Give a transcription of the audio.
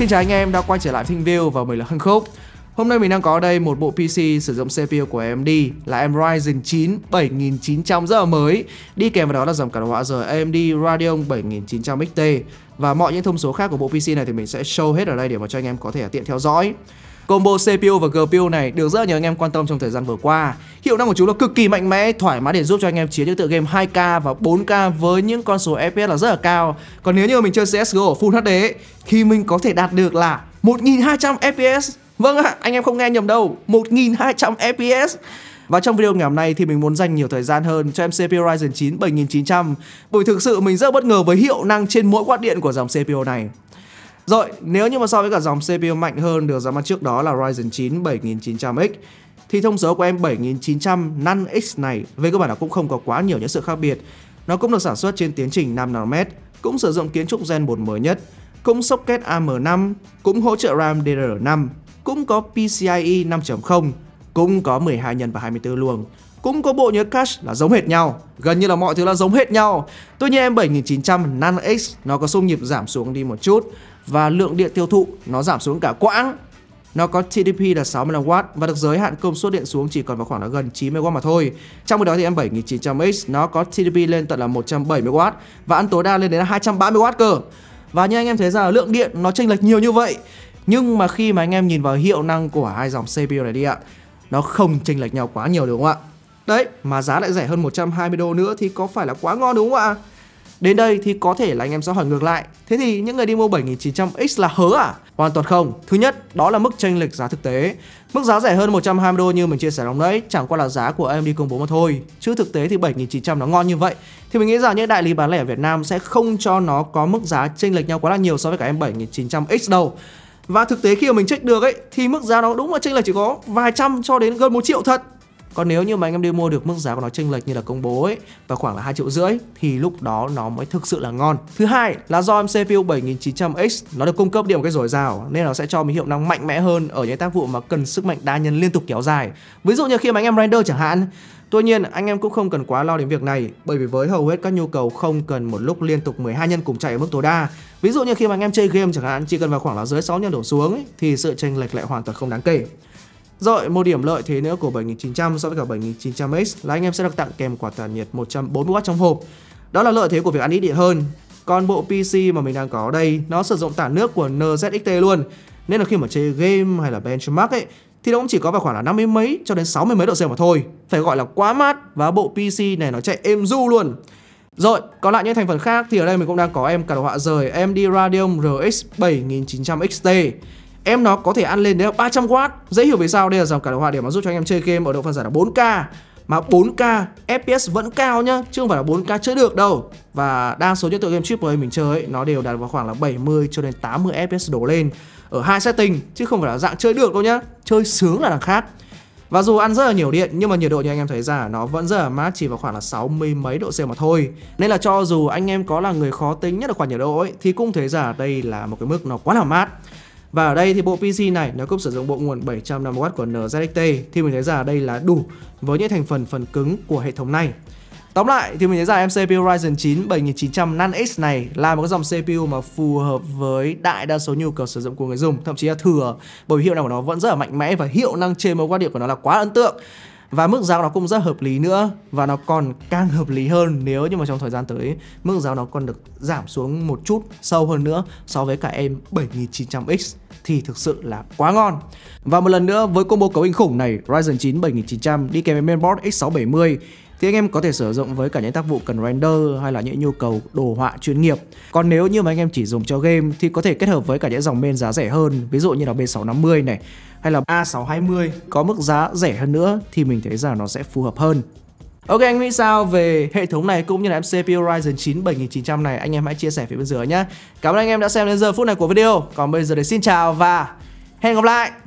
Xin chào anh em đã quay trở lại Thinh View và mình là Hưng Khúc Hôm nay mình đang có đây một bộ PC sử dụng CPU của AMD là em Ryzen 9 7900 rất là mới. Đi kèm với đó là dòng card họa rời AMD Radeon 7900 XT. Và mọi những thông số khác của bộ PC này thì mình sẽ show hết ở đây để mà cho anh em có thể tiện theo dõi. Combo CPU và GPU này được rất nhiều anh em quan tâm trong thời gian vừa qua. Hiệu năng của chúng là cực kỳ mạnh mẽ, thoải mái để giúp cho anh em chiến những tựa game 2K và 4K với những con số FPS là rất là cao. Còn nếu như mình chơi CSGO ở Full HD ấy, thì mình có thể đạt được là 1200 FPS Vâng ạ, anh em không nghe nhầm đâu 1200 FPS và trong video ngày hôm nay thì mình muốn dành nhiều thời gian hơn cho em CPU Ryzen 9 7900 Bởi thực sự mình rất bất ngờ với hiệu năng trên mỗi quạt điện của dòng CPU này Rồi, nếu như mà so với cả dòng CPU mạnh hơn được ra mắt trước đó là Ryzen 9 7900X Thì thông số của em 7900 nan x này về cơ bản là cũng không có quá nhiều những sự khác biệt Nó cũng được sản xuất trên tiến trình 5nm, cũng sử dụng kiến trúc Gen 1 mới nhất cũng socket AM5, cũng hỗ trợ RAM DDR5 cũng có PCIe 5.0, cũng có 12 nhân và 24 luồng, cũng có bộ nhớ cache là giống hệt nhau, gần như là mọi thứ là giống hệt nhau. Tuy nhiên M7900 Nano X nó có xung nhịp giảm xuống đi một chút và lượng điện tiêu thụ nó giảm xuống cả quãng. Nó có TDP là 65W và được giới hạn công suất điện xuống chỉ còn vào khoảng là gần 90W mà thôi. Trong khi đó thì M7900X nó có TDP lên tận là 170W và ăn tối đa lên đến 230W cơ. Và như anh em thấy rằng lượng điện nó chênh lệch nhiều như vậy nhưng mà khi mà anh em nhìn vào hiệu năng của hai dòng CPU này đi ạ nó không chênh lệch nhau quá nhiều đúng không ạ đấy mà giá lại rẻ hơn 120 đô nữa thì có phải là quá ngon đúng không ạ Đến đây thì có thể là anh em sẽ hỏi ngược lại Thế thì những người đi mua 7900X là hớ à? Hoàn toàn không Thứ nhất, đó là mức chênh lệch giá thực tế Mức giá rẻ hơn 120 đô như mình chia sẻ lúc nãy Chẳng qua là giá của AMD công bố mà thôi Chứ thực tế thì 7900 nó ngon như vậy Thì mình nghĩ rằng những đại lý bán lẻ ở Việt Nam sẽ không cho nó có mức giá chênh lệch nhau quá là nhiều so với cả em 7900X đâu và thực tế khi mà mình check được ấy thì mức giá nó đúng là chênh lệch chỉ có vài trăm cho đến gần một triệu thật. Còn nếu như mà anh em đi mua được mức giá của nó chênh lệch như là công bố ấy và khoảng là 2 triệu rưỡi thì lúc đó nó mới thực sự là ngon. Thứ hai là do CPU 7900X nó được cung cấp điểm cái dồi dào nên nó sẽ cho mình hiệu năng mạnh mẽ hơn ở những tác vụ mà cần sức mạnh đa nhân liên tục kéo dài. Ví dụ như khi mà anh em render chẳng hạn Tuy nhiên, anh em cũng không cần quá lo đến việc này bởi vì với hầu hết các nhu cầu không cần một lúc liên tục 12 nhân cùng chạy ở mức tối đa. Ví dụ như khi mà anh em chơi game chẳng hạn chỉ cần vào khoảng là dưới 6 nhân đổ xuống ấy, thì sự chênh lệch lại hoàn toàn không đáng kể. Rồi, một điểm lợi thế nữa của 7900 so với cả 7900X là anh em sẽ được tặng kèm quả tản nhiệt 140W trong hộp. Đó là lợi thế của việc ăn ít điện hơn. Còn bộ PC mà mình đang có đây, nó sử dụng tản nước của NZXT luôn. Nên là khi mà chơi game hay là benchmark ấy thì nó cũng chỉ có vào khoảng là 50 mấy cho đến 60 mấy độ C mà thôi. Phải gọi là quá mát và bộ PC này nó chạy êm du luôn. Rồi, còn lại những thành phần khác thì ở đây mình cũng đang có em cả đồ họa rời AMD Radeon RX 7900 XT. Em nó có thể ăn lên đến 300W, dễ hiểu vì sao đây là dòng cả đồ họa để mà giúp cho anh em chơi game ở độ phân giải là 4K mà 4K FPS vẫn cao nhá chứ không phải là 4K chơi được đâu và đa số những tựa game triple A mình chơi ấy, nó đều đạt vào khoảng là 70 cho đến 80 FPS đổ lên ở hai setting chứ không phải là dạng chơi được đâu nhá chơi sướng là đằng khác và dù ăn rất là nhiều điện nhưng mà nhiệt độ như anh em thấy ra nó vẫn rất là mát chỉ vào khoảng là 60 mấy độ C mà thôi. Nên là cho dù anh em có là người khó tính nhất ở khoản nhiệt độ ấy thì cũng thấy ra đây là một cái mức nó quá là mát. Và ở đây thì bộ PC này nó cũng sử dụng bộ nguồn 750W của NZXT thì mình thấy rằng đây là đủ với những thành phần phần cứng của hệ thống này. Tóm lại thì mình thấy rằng CPU Ryzen 9 7900 Nan-X này là một cái dòng CPU mà phù hợp với đại đa số nhu cầu sử dụng của người dùng, thậm chí là thừa bởi hiệu năng của nó vẫn rất là mạnh mẽ và hiệu năng trên một quan điểm của nó là quá ấn tượng và mức giá nó cũng rất hợp lý nữa và nó còn càng hợp lý hơn nếu như mà trong thời gian tới mức giá nó còn được giảm xuống một chút sâu hơn nữa so với cả em 7900X thì thực sự là quá ngon. Và một lần nữa với combo cấu hình khủng này, Ryzen 9 7900 đi kèm với mainboard X670 thì anh em có thể sử dụng với cả những tác vụ cần render hay là những nhu cầu đồ họa chuyên nghiệp. Còn nếu như mà anh em chỉ dùng cho game thì có thể kết hợp với cả những dòng main giá rẻ hơn, ví dụ như là B650 này hay là A620 có mức giá rẻ hơn nữa thì mình thấy rằng nó sẽ phù hợp hơn. Ok anh nghĩ sao về hệ thống này cũng như là CPU Ryzen 9 7900 này anh em hãy chia sẻ phía bên dưới nhé. Cảm ơn anh em đã xem đến giờ phút này của video. Còn bây giờ thì xin chào và hẹn gặp lại.